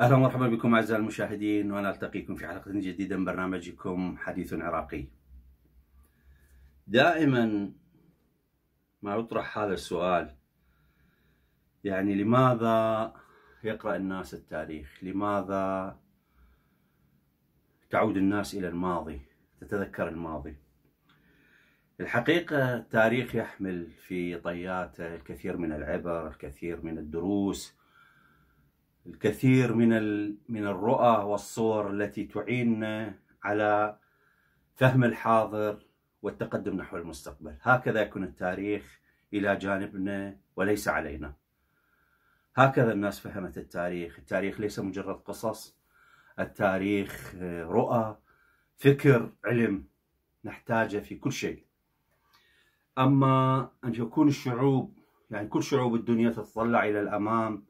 اهلا ومرحبا بكم اعزائي المشاهدين وانا التقيكم في حلقه جديده من برنامجكم حديث عراقي. دائما ما يطرح هذا السؤال يعني لماذا يقرا الناس التاريخ؟ لماذا تعود الناس الى الماضي؟ تتذكر الماضي. الحقيقه التاريخ يحمل في طياته الكثير من العبر، الكثير من الدروس، الكثير من من الرؤى والصور التي تعيننا على فهم الحاضر والتقدم نحو المستقبل هكذا يكون التاريخ إلى جانبنا وليس علينا هكذا الناس فهمت التاريخ التاريخ ليس مجرد قصص التاريخ رؤى فكر علم نحتاجه في كل شيء أما أن يكون الشعوب يعني كل شعوب الدنيا تتطلع إلى الأمام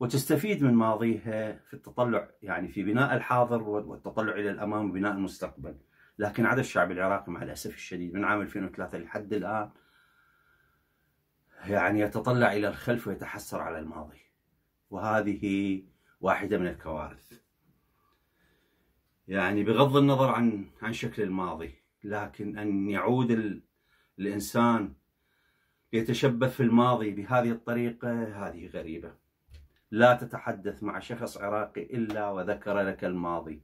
وتستفيد من ماضيها في التطلع يعني في بناء الحاضر والتطلع الى الامام وبناء المستقبل لكن عدد الشعب العراقي مع الاسف الشديد من عام 2003 لحد الان يعني يتطلع الى الخلف ويتحسر على الماضي وهذه واحده من الكوارث يعني بغض النظر عن عن شكل الماضي لكن ان يعود ال... الانسان يتشبث في الماضي بهذه الطريقه هذه غريبه لا تتحدث مع شخص عراقي إلا وذكر لك الماضي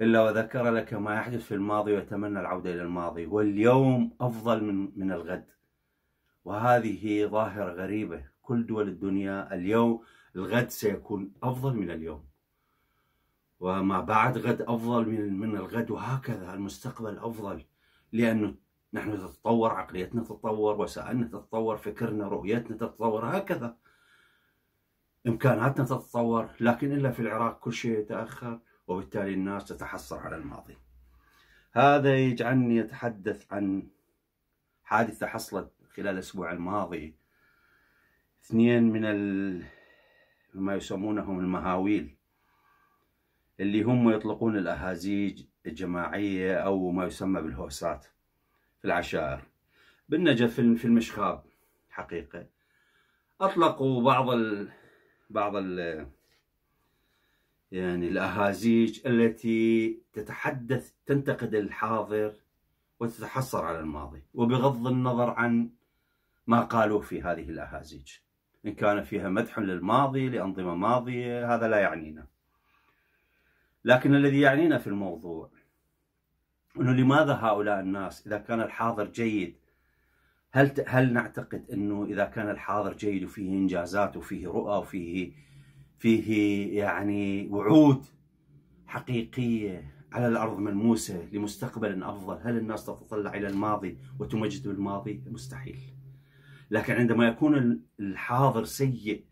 إلا وذكر لك ما يحدث في الماضي ويتمنى العودة إلى الماضي واليوم أفضل من, من الغد وهذه ظاهرة غريبة كل دول الدنيا اليوم الغد سيكون أفضل من اليوم وما بعد غد أفضل من, من الغد وهكذا المستقبل أفضل لأنه نحن تتطور عقليتنا تتطور وسائلنا تتطور فكرنا رؤيتنا تتطور هكذا إمكاناتنا تتطور لكن إلا في العراق كل شيء يتأخر وبالتالي الناس تتحسر على الماضي هذا يجعلني أتحدث عن حادثة حصلت خلال الأسبوع الماضي اثنين من ال... ما يسمونهم المهاويل اللي هم يطلقون الأهازيج الجماعية أو ما يسمى بالهوسات في العشائر بالنجف في المشخاب حقيقة أطلقوا بعض ال... بعض ال يعني الاهازيج التي تتحدث تنتقد الحاضر وتتحسر على الماضي وبغض النظر عن ما قالوه في هذه الاهازيج ان كان فيها مدح للماضي لانظمه ماضيه هذا لا يعنينا لكن الذي يعنينا في الموضوع انه لماذا هؤلاء الناس اذا كان الحاضر جيد هل هل نعتقد انه اذا كان الحاضر جيد وفيه انجازات وفيه رؤى وفيه فيه يعني وعود حقيقيه على الارض ملموسه لمستقبل افضل، هل الناس تتطلع الى الماضي وتمجد بالماضي؟ مستحيل. لكن عندما يكون الحاضر سيء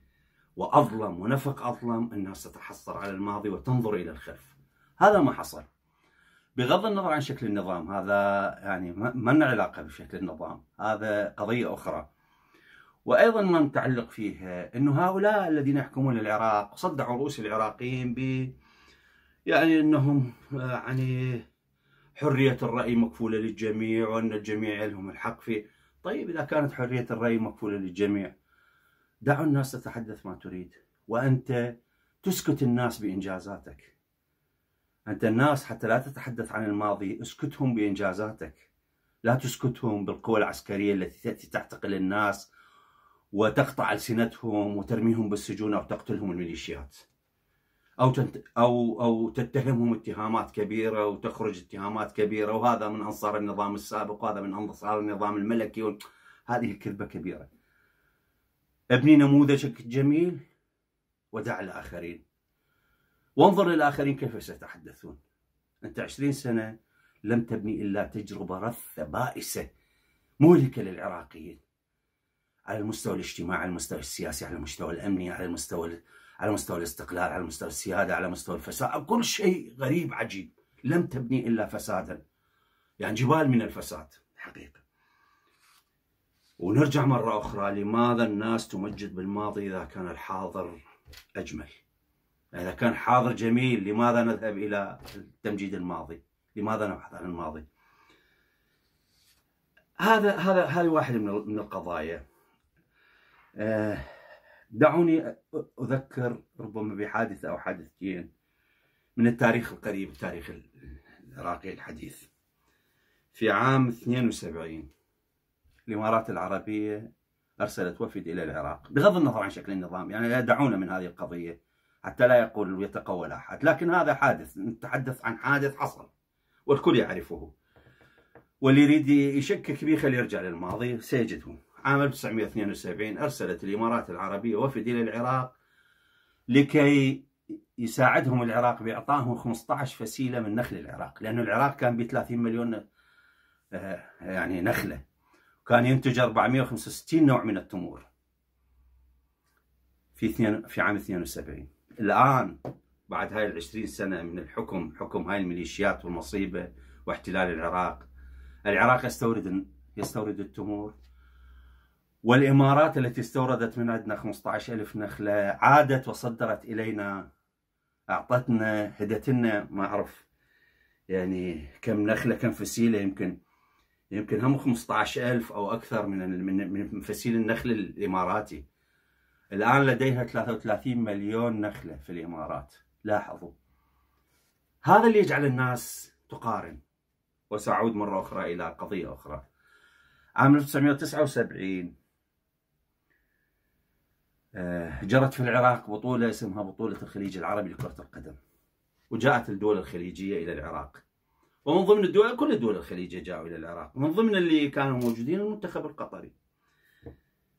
واظلم ونفق اظلم، الناس تتحسر على الماضي وتنظر الى الخلف. هذا ما حصل. بغض النظر عن شكل النظام هذا يعني ما لنا علاقه بشكل النظام هذا قضيه اخرى وايضا ما نتعلق فيها انه هؤلاء الذين يحكمون العراق صدعوا رؤوس العراقيين ب يعني انهم آه، يعني حريه الراي مكفوله للجميع وان الجميع لهم الحق فيه طيب اذا كانت حريه الراي مكفوله للجميع دعوا الناس تتحدث ما تريد وانت تسكت الناس بانجازاتك أنت الناس حتى لا تتحدث عن الماضي اسكتهم بإنجازاتك لا تسكتهم بالقوى العسكرية التي تأتي تعتقل الناس وتقطع ألسنتهم وترميهم بالسجون أو تقتلهم الميليشيات أو, تنت... أو, أو تتهمهم اتهامات كبيرة وتخرج اتهامات كبيرة وهذا من أنصار النظام السابق وهذا من أنصار النظام الملكي و... هذه كذبة كبيرة ابني نموذجك الجميل ودع الآخرين وانظر للآخرين كيف سيتحدثون أنت عشرين سنة لم تبني إلا تجربة رثة بائسة مهلكة للعراقيين على المستوى الاجتماعي على المستوى السياسي على المستوى الأمني على المستوى على مستوى الاستقلال على مستوى السيادة على مستوى الفساد كل شيء غريب عجيب لم تبني إلا فسادا يعني جبال من الفساد حقيقة ونرجع مرة أخرى لماذا الناس تمجد بالماضي إذا كان الحاضر أجمل هذا كان حاضر جميل لماذا نذهب إلى تمجيد الماضي لماذا نبحث عن الماضي هذا هذا هذه واحدة من من القضايا آه، دعوني أذكر ربما بحادثة أو حادثتين من التاريخ القريب التاريخ العراقي الحديث في عام 72 الإمارات العربية أرسلت وفد إلى العراق بغض النظر عن شكل النظام يعني دعونا من هذه القضية حتى لا يقول يتقول أحد لكن هذا حادث نتحدث عن حادث حصل والكل يعرفه واللي يريد يشكك به خليه يرجع للماضي سيجده عام 1972 أرسلت الإمارات العربية وفد إلى العراق لكي يساعدهم العراق بإعطائهم 15 فسيلة من نخل العراق لانه العراق كان ب 30 مليون آه، يعني نخلة كان ينتج 465 نوع من التمور في في عام 72 الآن بعد هاي العشرين سنة من الحكم حكم هاي الميليشيات والمصيبة واحتلال العراق العراق يستورد يستورد التمور والإمارات التي استوردت من عندنا 15000 نخلة عادت وصدرت إلينا أعطتنا هدت لنا ما أعرف يعني كم نخلة كم فسيلة يمكن يمكن هم 15000 أو أكثر من من فسيل النخل الإماراتي الآن لديها 33 مليون نخلة في الإمارات لاحظوا هذا اللي يجعل الناس تقارن وسأعود مرة أخرى إلى قضية أخرى عام 1979 آه، جرت في العراق بطولة اسمها بطولة الخليج العربي لكرة القدم وجاءت الدول الخليجية إلى العراق ومن ضمن الدول كل الدول الخليجية جاءوا إلى العراق ومن ضمن اللي كانوا موجودين المنتخب القطري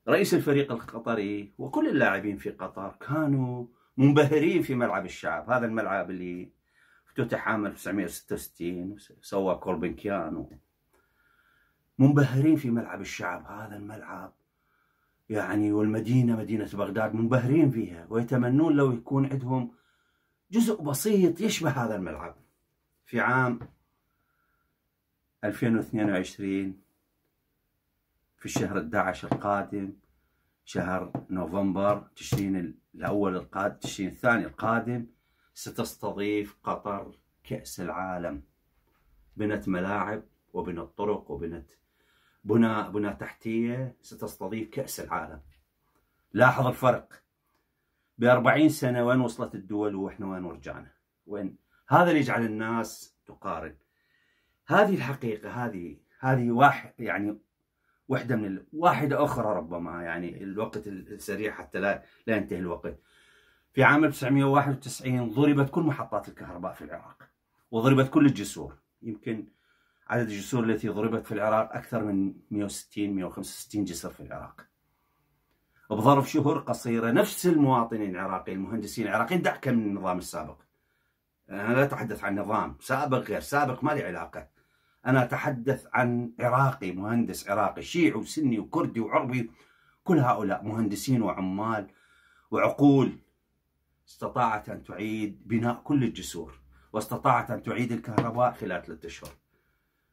رئيس الفريق القطري وكل اللاعبين في قطر كانوا منبهرين في ملعب الشعب هذا الملعب اللي افتتح عام 1966 سوى كوربن كيانو منبهرين في ملعب الشعب هذا الملعب يعني والمدينة مدينة بغداد منبهرين فيها ويتمنون لو يكون عندهم جزء بسيط يشبه هذا الملعب في عام 2022 في الشهر 11 القادم شهر نوفمبر تشرين الأول القادم تشرين الثاني القادم ستستضيف قطر كأس العالم بنت ملاعب وبنت طرق وبنت بنى بنى تحتية ستستضيف كأس العالم لاحظ الفرق بأربعين سنة وين وصلت الدول وإحنا وين ورجعنا وين هذا اللي يجعل الناس تقارن هذه الحقيقة هذه هذه واحد يعني واحدة من ال... واحدة أخرى ربما يعني الوقت السريع حتى لا لا ينتهي الوقت في عام 1991 ضربت كل محطات الكهرباء في العراق وضربت كل الجسور يمكن عدد الجسور التي ضربت في العراق أكثر من 160 165 جسر في العراق بظرف شهور قصيرة نفس المواطنين العراقيين المهندسين العراقيين دعك من النظام السابق أنا لا أتحدث عن نظام سابق غير سابق ما لي علاقة أنا أتحدث عن عراقي مهندس عراقي شيعي وسني وكردي وعربي كل هؤلاء مهندسين وعمال وعقول استطاعت أن تعيد بناء كل الجسور واستطاعت أن تعيد الكهرباء خلال ثلاثة أشهر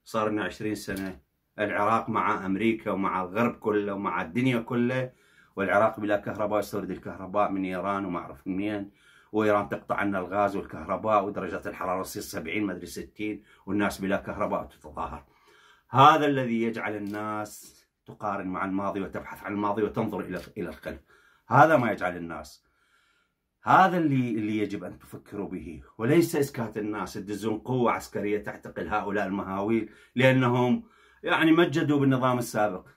صار لنا 20 سنة العراق مع أمريكا ومع الغرب كله ومع الدنيا كله والعراق بلا كهرباء يستورد الكهرباء من إيران وما أعرف منين وايران تقطع عنا الغاز والكهرباء ودرجات الحراره تصير 70 ما ادري 60 والناس بلا كهرباء تتظاهر. هذا الذي يجعل الناس تقارن مع الماضي وتبحث عن الماضي وتنظر الى الى الخلف. هذا ما يجعل الناس هذا اللي اللي يجب ان تفكروا به وليس اسكات الناس تدزون قوه عسكريه تعتقل هؤلاء المهاويل لانهم يعني مجدوا بالنظام السابق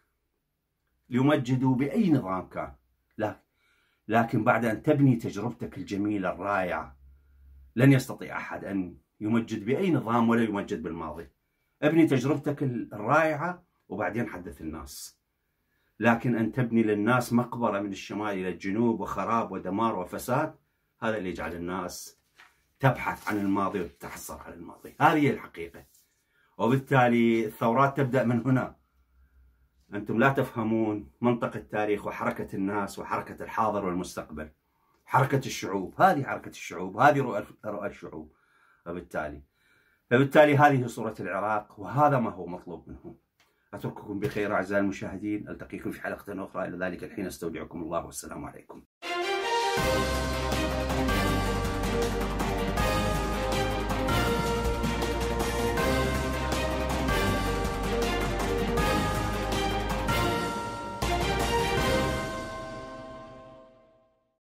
ليمجدوا باي نظام كان لكن بعد أن تبني تجربتك الجميلة الرائعة لن يستطيع أحد أن يمجد بأي نظام ولا يمجد بالماضي ابني تجربتك الرائعة وبعدين حدث الناس لكن أن تبني للناس مقبرة من الشمال إلى الجنوب وخراب ودمار وفساد هذا اللي يجعل الناس تبحث عن الماضي وتتحصر على الماضي هذه هي الحقيقة وبالتالي الثورات تبدأ من هنا أنتم لا تفهمون منطق التاريخ وحركة الناس وحركة الحاضر والمستقبل حركة الشعوب هذه حركة الشعوب هذه رؤى الشعوب فبالتالي فبالتالي هذه صورة العراق وهذا ما هو مطلوب منهم أترككم بخير أعزائي المشاهدين ألتقيكم في حلقة أخرى إلى ذلك الحين أستودعكم الله والسلام عليكم